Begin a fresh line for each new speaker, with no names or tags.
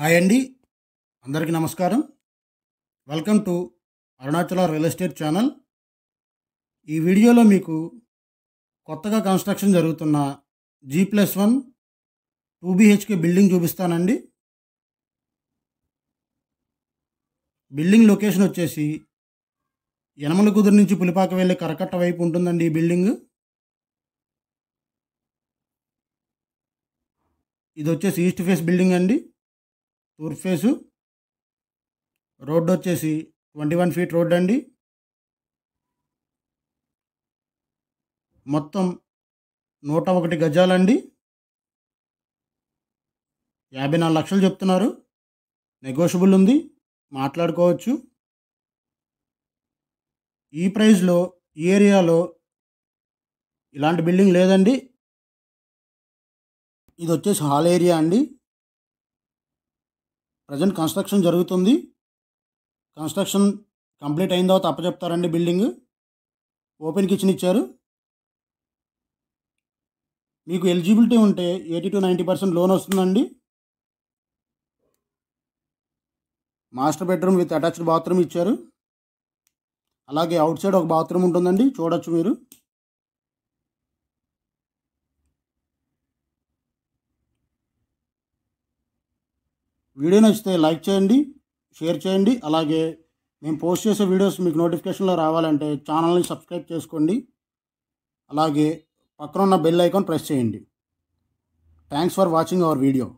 hi అండి అందరికీ నమస్కారం welcome to Arunachala real estate channel ఈ వీడియోలో మీకు కొత్తగా కన్స్ట్రక్షన్ జరుగుతున్న G plus one two BHK building చూపిస్తానండి బిల్డింగ్ లొకేషన్ వచ్చేసి యనమల కుదురు నుంచి పులిపాక వెళ్ళే కరకట్ట వైపు ఉంటుందండి ఈ బిల్డింగ్ ఇది వచ్చేసి ఈస్ట్ ఫేస్ బిల్డింగ్ అండి టూర్ ఫేసు రోడ్డు వచ్చేసి ట్వంటీ వన్ ఫీట్ రోడ్ అండి మొత్తం నూట ఒకటి గజాలండి యాభై నాలుగు లక్షలు చెప్తున్నారు నెగోషియబుల్ ఉంది మాట్లాడుకోవచ్చు ఈ ప్రైస్లో ఈ ఏరియాలో ఇలాంటి బిల్డింగ్ లేదండి ఇది వచ్చేసి హాల్ ఏరియా అండి ప్రజెంట్ కన్స్ట్రక్షన్ జరుగుతుంది కన్స్ట్రక్షన్ కంప్లీట్ అయిన తర్వాత అప్పచెప్తారండి బిల్డింగ్ ఓపెన్ కిచెన్ ఇచ్చారు మీకు ఎలిజిబిలిటీ ఉంటే eighty to ninety percent loan వస్తుందండి master bedroom with attached bathroom ఇచ్చారు అలాగే అవుట్ సైడ్ ఒక బాత్రూమ్ ఉంటుందండి చూడొచ్చు మీరు వీడియో నచ్చితే లైక్ చేయండి షేర్ చేయండి అలాగే మేము పోస్ట్ చేసే వీడియోస్ మీకు నోటిఫికేషన్లో రావాలంటే ఛానల్ని సబ్స్క్రైబ్ చేసుకోండి అలాగే పక్కన ఉన్న బెల్ ఐకాన్ ప్రెస్ చేయండి thanks for watching our video